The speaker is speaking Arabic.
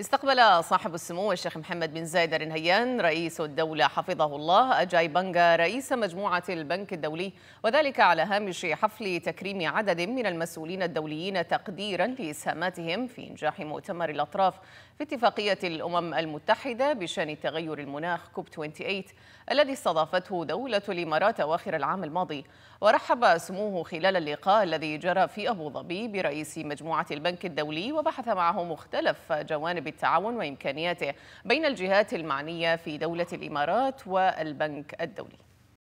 استقبل صاحب السمو الشيخ محمد بن زايد النهيان رئيس الدولة حفظه الله أجاي بانجا رئيس مجموعة البنك الدولي وذلك على هامش حفل تكريم عدد من المسؤولين الدوليين تقديرا لإسهاماتهم في إنجاح مؤتمر الأطراف في اتفاقية الأمم المتحدة بشأن تغير المناخ كوب 28 الذي استضافته دولة الإمارات أواخر العام الماضي ورحب سموه خلال اللقاء الذي جرى في أبو ظبي برئيس مجموعة البنك الدولي وبحث معه مختلف جوانب جانب التعاون وإمكانياته بين الجهات المعنية في دولة الإمارات والبنك الدولي